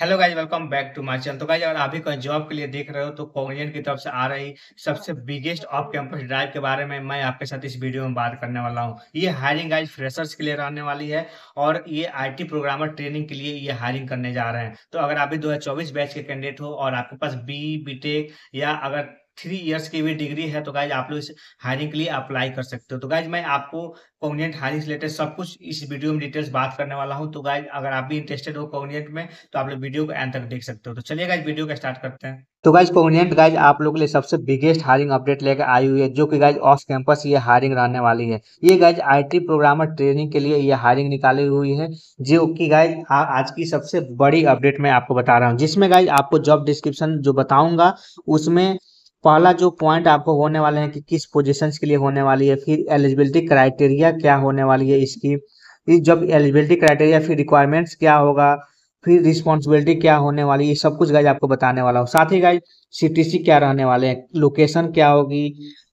hello guys welcome back to my channel तो guys अगर आप भी कहीं जॉब के लिए देख रहे हो तो कॉग्नियन की तरफ से आ रही सबसे बिगेस्ट ऑफ कैंपस ड्राइव के बारे में मैं आपके साथ इस वीडियो में बात करने वाला हूं ये हायरिंग गाइज फ्रेशर्स के लिए रहने वाली है और ये आईटी प्रोग्रामर ट्रेनिंग के लिए ये हायरिंग करने जा रहे हैं तो अगर आप भी दो बैच के कैंडिडेट हो और आपके पास बी बी या अगर थ्री इयर्स की भी डिग्री है तो गाइज आप लोग इस हायरिंग के लिए अप्लाई कर सकते हो तो गाइज मैं आपको कॉग्नियंट हायरिंग से रिलेटेड सब कुछ इस वीडियो में डिटेल्स बात करने वाला हूँ तो गाइज अगर आप भी इंटरेस्टेड हो कॉग्नियंट में तो आप लोग वीडियो को एंड तक देख सकते हो तो चलिए गाइज वीडियो का स्टार्ट करते हैं तो गाइज कॉग्नियंट गाइज आप लोग के लिए सबसे बिगेस्ट हायरिंग अपडेट लेकर आई हुई है जो कि गाइज ऑफ कैंपस ये हायरिंग रहने वाली है ये गाइज टी प्रोग्रामर ट्रेनिंग के लिए ये हायरिंग निकाली हुई है जो कि गाइज आज की सबसे बड़ी अपडेट मैं आपको बता रहा हूँ जिसमें गाइज आपको जॉब डिस्क्रिप्शन जो बताऊंगा उसमें पहला जो पॉइंट आपको होने वाले हैं कि किस पोजिशन के लिए होने वाली है फिर एलिजिबिलिटी क्राइटेरिया क्या होने वाली है इसकी जब एलिजिबिलिटी क्राइटेरिया फिर रिक्वायरमेंट्स क्या होगा फिर रिस्पॉन्सिबिलिटी क्या होने वाली है सब कुछ गाइज आपको बताने वाला हूँ साथ ही गाइज सी क्या रहने वाले हैं लोकेशन क्या होगी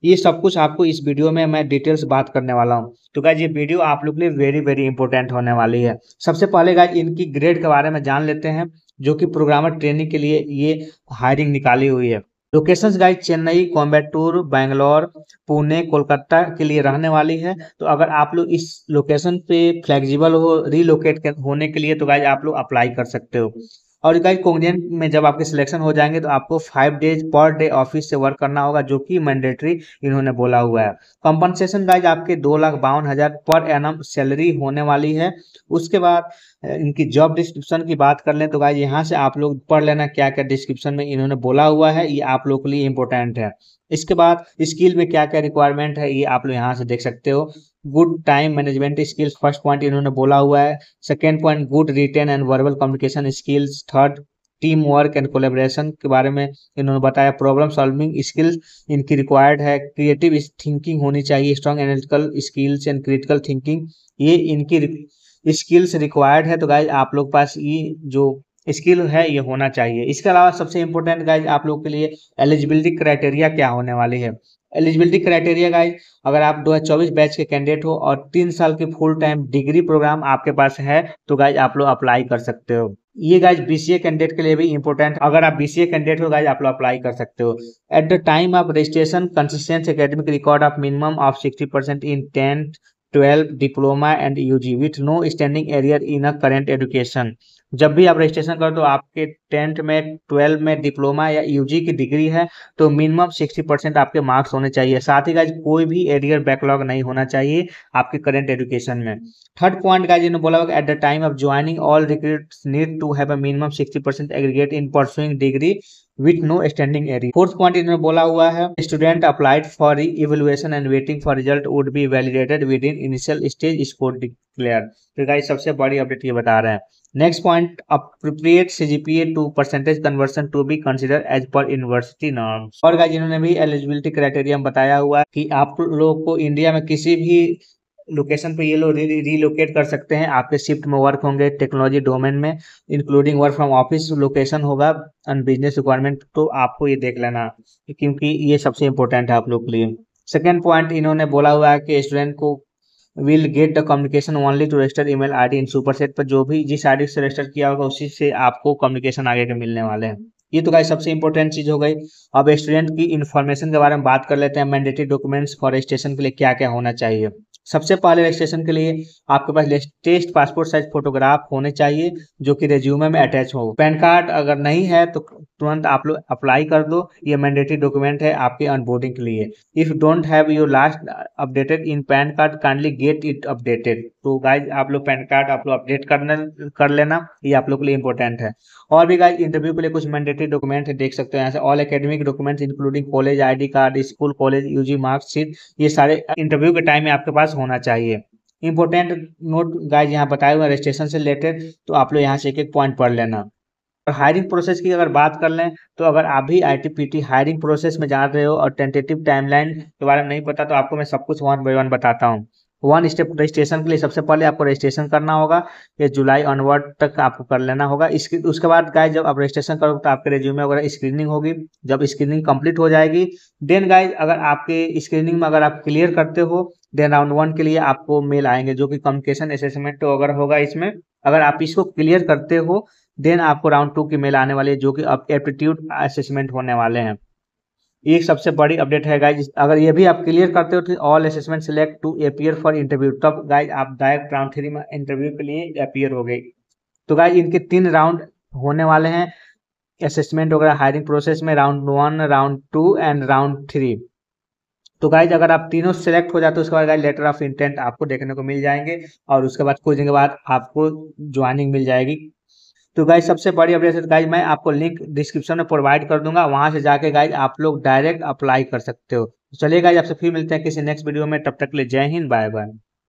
ये सब कुछ आपको इस वीडियो में मैं डिटेल्स बात करने वाला हूँ तो गाइज ये वीडियो आप लोग के लिए वेरी वेरी इंपॉर्टेंट होने वाली है सबसे पहले गाइज इनकी ग्रेड के बारे में जान लेते हैं जो कि प्रोग्रामर ट्रेनिंग के लिए ये हायरिंग निकाली हुई है लोकेशंस गाइस चेन्नई कोयम्बटूर बैंगलोर पुणे कोलकाता के लिए रहने वाली है तो अगर आप लोग इस लोकेशन पे फ्लेक्सिबल हो रीलोकेट होने के लिए तो गाइस आप लोग अप्लाई कर सकते हो और गाइज कोंगजियन में जब आपके सिलेक्शन हो जाएंगे तो आपको five days per day office से वर्क करना होगा जो कि मैंडेटरी इन्होंने बोला हुआ है कॉम्पनसेशन गाइज आपके दो लाख बावन हजार पर एनम सैलरी होने वाली है उसके बाद इनकी जॉब डिस्क्रिप्शन की बात कर लें तो गाइज यहाँ से आप लोग पढ़ लेना क्या क्या डिस्क्रिप्शन में इन्होंने बोला हुआ है ये आप लोग के लिए इम्पोर्टेंट है इसके बाद स्किल में क्या क्या रिक्वायरमेंट है ये आप लोग यहाँ से देख सकते हो good time management skills first point इन्होंने बोला हुआ है second point good written and verbal communication skills third teamwork and collaboration के बारे में इन्होंने बताया प्रॉब्लम सॉल्विंग स्किल्स इनकी रिक्वायर्ड है क्रिएटिव थिंकिंग होनी चाहिए strong analytical skills and critical thinking ये इनकी स्किल्स रिक्वायर्ड है तो गाइज आप लोग पास ये जो स्किल है ये होना चाहिए इसके अलावा सबसे इंपॉर्टेंट गाइज आप लोग के लिए एलिजिबिलिटी क्राइटेरिया क्या होने वाली है एलिजिबिलिटी क्राइटेरिया गाइज अगर आप 2024 बैच के कैंडिडेट हो और तीन साल की फुल टाइम डिग्री प्रोग्राम आपके पास है तो गाइज आप लोग अप्लाई कर सकते हो ये गाइज बीसीए कैंडिडेट के लिए भी इंपॉर्टेंट अगर आप बीसीए कैंडिडेट हो गाइज आप लोग अप्लाई कर सकते हो at the time of registration consistence academic record of minimum of sixty percent in tenth twelve diploma and UG with no standing arrear in a current education जब भी आप registration करो तो आपके टेंथ में ट्वेल्व में डिप्लोमा या UG की डिग्री है तो मिनिमम सिक्सटी परसेंट आपके मार्क्स होने चाहिए साथ ही गाइज कोई भी एरियर बैकलॉग नहीं होना चाहिए आपके करेंट एजुकेशन में थर्ड पॉइंट गाइज इन्होंने बोला at the time of joining all recruit need to have a minimum sixty percent aggregate in pursuing degree with no standing arrear fourth point में बोला हुआ है student applied for evaluation and waiting for result would be validated within initial stage score declare तो guys सबसे बड़ी update ये बता रहे हैं next point appropriate CGPA to percentage conversion to be consider as per university norm और guys इन्होंने भी एलिजिबिलिटी क्राइटेरिया बताया हुआ है कि आप लोग को इंडिया में किसी भी लोकेशन पे ये लोग रिलोकेट कर सकते हैं आपके शिफ्ट में वर्क होंगे टेक्नोलॉजी डोमेन में including work from office location होगा एंड बिजनेस रिक्वायरमेंट तो आपको ये देख लेना क्योंकि ये सबसे इंपॉर्टेंट है आप लोग के लिए सेकेंड पॉइंट इन्होंने बोला हुआ है कि स्टूडेंट को will get the communication only to register email in Superset पर जो भी जिस आई से रजिस्टर किया होगा उसी से आपको कम्युनिकेशन आगे के मिलने वाले हैं ये तो गाइस सबसे इंपॉर्टेंट चीज हो गई अब स्टूडेंट की इन्फॉर्मेशन के बारे में बात कर लेते हैं मैंडेटरी डॉक्यूमेंट्स फॉर रजिस्ट्रेशन के लिए क्या क्या होना चाहिए सबसे पहले रजिस्ट्रेशन के लिए आपके पास लेटेस्ट पासपोर्ट साइज फोटोग्राफ होने चाहिए जो कि रेज्यूमे में अटैच हो पैन कार्ड अगर नहीं है तो तुरंत आप लोग अप्लाई कर दो ये मैंडेटरी डॉक्यूमेंट है आपके अनबोर्डिंग के लिए if don't have your last updated in PAN card kindly get it updated तो गाइज आप लोग पैन कार्ड आप लोग अपडेट करने कर लेना ये आप लोग के लिए इंपॉर्टेंट है और भी गाइज इंटरव्यू के लिए कुछ मैंडेटरी डॉक्यूमेंट है देख सकते हो यहाँ से all academic documents including college I card school college UG marksheet ये सारे इंटरव्यू के टाइम में आपके पास होना चाहिए इंपॉर्टेंट नोट गाइज यहाँ बताए हुए रजिस्ट्रेशन से रिलेटेड तो आप लोग यहाँ से एक एक पॉइंट पढ़ लेना हायरिंग तो प्रोसेस की अगर बात कर लें तो अगर आप भी आई हायरिंग प्रोसेस में जा रहे हो और टेंटेटिव टाइमलाइन के बारे में नहीं पता तो आपको मैं सब कुछ वन बाई वन बताता हूँ वन स्टेप रजिस्ट्रेशन के लिए सबसे पहले आपको रजिस्ट्रेशन करना होगा ये जुलाई ऑनवर्ड तक आपको कर लेना होगा इसके उसके बाद गाय जब आप रजिस्ट्रेशन करोगे तो आपके रेज्यूमे वगैरह स्क्रीनिंग होगी जब स्क्रीनिंग कंप्लीट हो जाएगी देन गाइज अगर आपके स्क्रीनिंग में अगर आप क्लियर करते हो देन राउंड वन के लिए आपको मेल आएंगे जो कि कम्युनिकेशन असेसमेंट वगैरह अगर होगा इसमें अगर आप इसको क्लियर करते हो देन आपको राउंड टू की मेल आने वाली है जो कि एप्टीट्यूड असेसमेंट होने वाले हैं एक सबसे बड़ी अपडेट है गाइज अगर ये भी आप क्लियर करते हो तो all assessment select to appear for interview तब गाइज आप डायरेक्ट राउंड थ्री में इंटरव्यू के लिए अपियर हो गई तो गाइज इनके तीन राउंड होने वाले हैं असेसमेंट वगैरह हायरिंग प्रोसेस में round one round two and round three तो गाइज अगर आप तीनों सेलेक्ट हो जाते हो उसके बाद गाइज लेटर ऑफ इंटेंट आपको देखने को मिल जाएंगे और उसके बाद कुछ दिन के बाद आपको ज्वाइनिंग मिल जाएगी तो गाइज सबसे बड़ी अपडेट गाइज मैं आपको लिंक डिस्क्रिप्शन में प्रोवाइड कर दूंगा वहां से जाके गाइज आप लोग डायरेक्ट अप्लाई कर सकते हो तो चलिए गाइज आपसे फिर मिलते हैं किसी नेक्स्ट वीडियो में तब तक ले जय हिंद बाय बाय